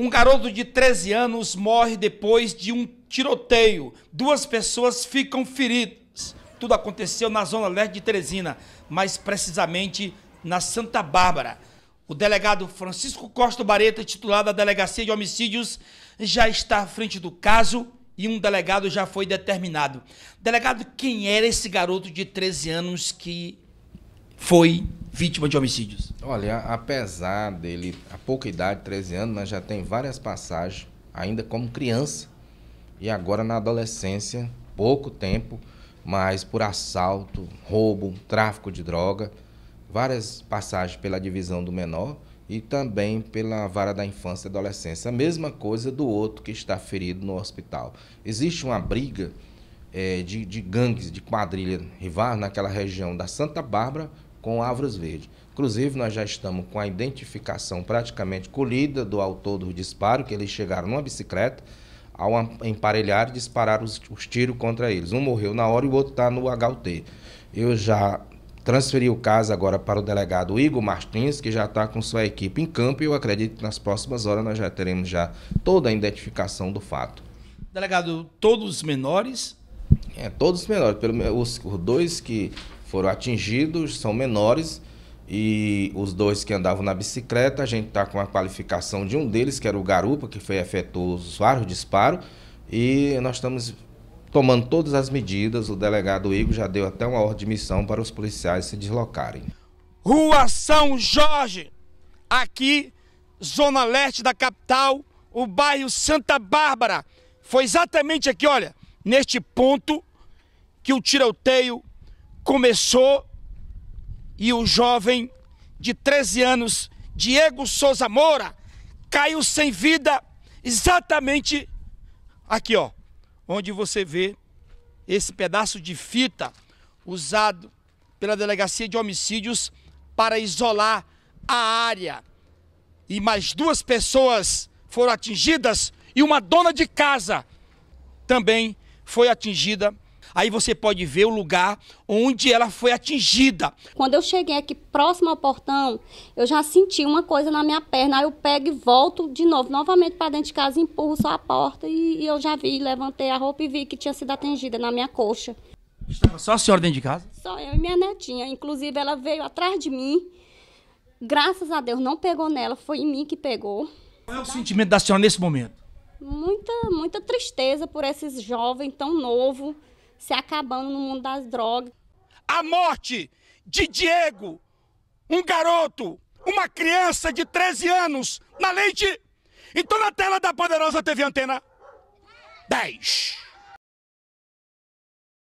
Um garoto de 13 anos morre depois de um tiroteio. Duas pessoas ficam feridas. Tudo aconteceu na zona leste de Teresina, mais precisamente na Santa Bárbara. O delegado Francisco Costa Bareta, titular da Delegacia de Homicídios, já está à frente do caso e um delegado já foi determinado. Delegado, quem era esse garoto de 13 anos que foi vítima de homicídios? Olha, apesar dele, a pouca idade, 13 anos, mas já tem várias passagens, ainda como criança, e agora na adolescência, pouco tempo, mas por assalto, roubo, tráfico de droga, várias passagens pela divisão do menor e também pela vara da infância e adolescência. A mesma coisa do outro que está ferido no hospital. Existe uma briga é, de, de gangues, de quadrilha rival naquela região da Santa Bárbara com árvores verdes. Inclusive, nós já estamos com a identificação praticamente colhida do autor do disparo, que eles chegaram numa bicicleta, ao emparelhar, e os, os tiros contra eles. Um morreu na hora e o outro está no HUT. Eu já transferi o caso agora para o delegado Igor Martins, que já está com sua equipe em campo, e eu acredito que nas próximas horas nós já teremos já toda a identificação do fato. Delegado, todos menores? É, todos menores. Pelo, os dois que foram atingidos, são menores. E os dois que andavam na bicicleta, a gente está com a qualificação de um deles, que era o Garupa, que foi efetuou vários disparos. E nós estamos tomando todas as medidas. O delegado Igor já deu até uma ordem de missão para os policiais se deslocarem. Rua São Jorge, aqui, zona leste da capital, o bairro Santa Bárbara. Foi exatamente aqui, olha, neste ponto que o tiroteio começou e o jovem de 13 anos, Diego Souza Moura, caiu sem vida exatamente aqui, ó, onde você vê esse pedaço de fita usado pela Delegacia de Homicídios para isolar a área. E mais duas pessoas foram atingidas e uma dona de casa também foi atingida Aí você pode ver o lugar onde ela foi atingida. Quando eu cheguei aqui próximo ao portão, eu já senti uma coisa na minha perna. Aí eu pego e volto de novo, novamente para dentro de casa, empurro só a porta e, e eu já vi, levantei a roupa e vi que tinha sido atingida na minha coxa. Estava só a senhora dentro de casa? Só eu e minha netinha. Inclusive, ela veio atrás de mim. Graças a Deus, não pegou nela, foi em mim que pegou. Qual é o da... sentimento da senhora nesse momento? Muita, muita tristeza por esses jovens tão novo se acabando no mundo das drogas. A morte de Diego, um garoto, uma criança de 13 anos, na leite, Então, na tela da poderosa TV Antena 10.